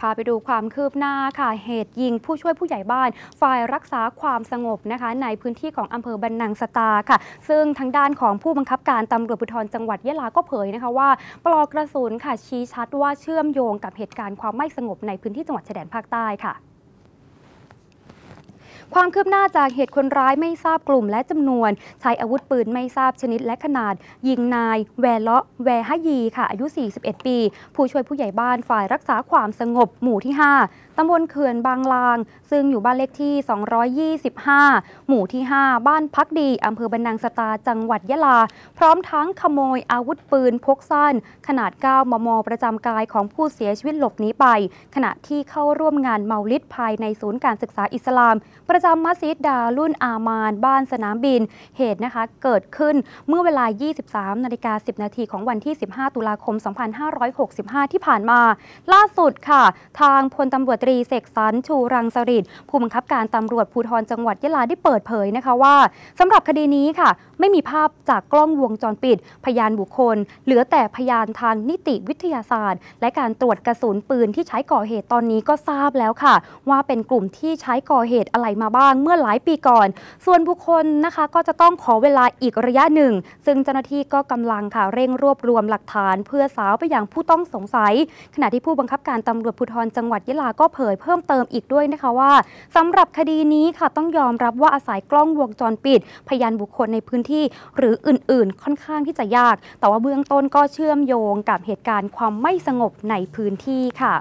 พาไปดูความคืบหน้าค่ะ เหตุยิงผู้ช่วยผู้ใหญ่บ้าน ฝ่ายรักษาความสงบนะคะในพื้นที่ของอำเภอบันนังสตาค่ะ ซึ่งทางด้านของผู้บังคับการตำรวจภูธรจังหวัดยะลาก็เผยนะคะว่า ปลอกกระสุนค่ะชี้ชัดว่าเชื่อมโยงกับเหตุการณ์ความไม่สงบในพื้นที่จังหวัดชายแดนภาคใต้ค่ะความคืบหน้าจากเหตุคนร้ายไม่ทราบกลุ่มและจำนวน ใช้อาวุธปืนไม่ทราบชนิดและขนาด ยิงนายแวร์เลาะแวร์ฮยีค่ะอายุ 41 ปี ผู้ช่วยผู้ใหญ่บ้านฝ่ายรักษาความสงบหมู่ที่ 5 ตำบลเขื่อนบางลาง ซึ่งอยู่บ้านเลขที่ 225 หมู่ที่ 5 บ้านพักดีอำเภอบรรนังสตาจังหวัดยะลา พร้อมทั้งขโมยอาวุธปืนพกสั้น ขนาด9มมประจำกายของผู้เสียชีวิตหลบหนีไป ขณะที่เข้าร่วมงานเมาลิดภายในศูนย์การศึกษาอิสลามประจำมัสยิดดารุ่นอามานบ้านสนามบินเหตุนะคะเกิดขึ้นเมื่อเวลา 23 นาฬิกา10 นาทีของวันที่ 15 ตุลาคม 2565 ที่ผ่านมา ล่าสุดค่ะ ทางพลตำรวจตรีเสกสรรชูรังสริ์ผู้บังคับการตำรวจภูธรจังหวัดยะลาได้เปิดเผยนะคะว่าสำหรับคดีนี้ค่ะ ไม่มีภาพจากกล้องวงจรปิด พยานบุคคล เหลือแต่พยานทางนิติวิทยาศาสตร์ และการตรวจกระสุนปืนที่ใช้ก่อเหตุตอนนี้ก็ทราบแล้วค่ะ ว่าเป็นกลุ่มที่ใช้ก่อเหตุอะไรมาาบ้างเมื่อหลายปีก่อน ส่วนบุคคลนะคะก็จะต้องขอเวลาอีกระยะหนึ่ง ซึ่งเจ้าหน้าที่ก็กำลังค่ะเร่งรวบรวมหลักฐาน เพื่อสาวไปอย่างผู้ต้องสงสัย ขณะที่ผู้บังคับการตำรวจภูธรจังหวัดยะลา ก็เผยเพิ่มเติมอีกด้วยนะคะว่า สำหรับคดีนี้ค่ะต้องยอมรับว่าอาศัยกล้องวงจรปิด พยานบุคคลในพื้นที่ หรืออื่น ๆ ค่อนข้างที่จะยาก แต่ว่าเบื้องต้นก็เชื่อมโยงกับเหตุการณ์ความไม่สงบในพื้นที่ค่ะ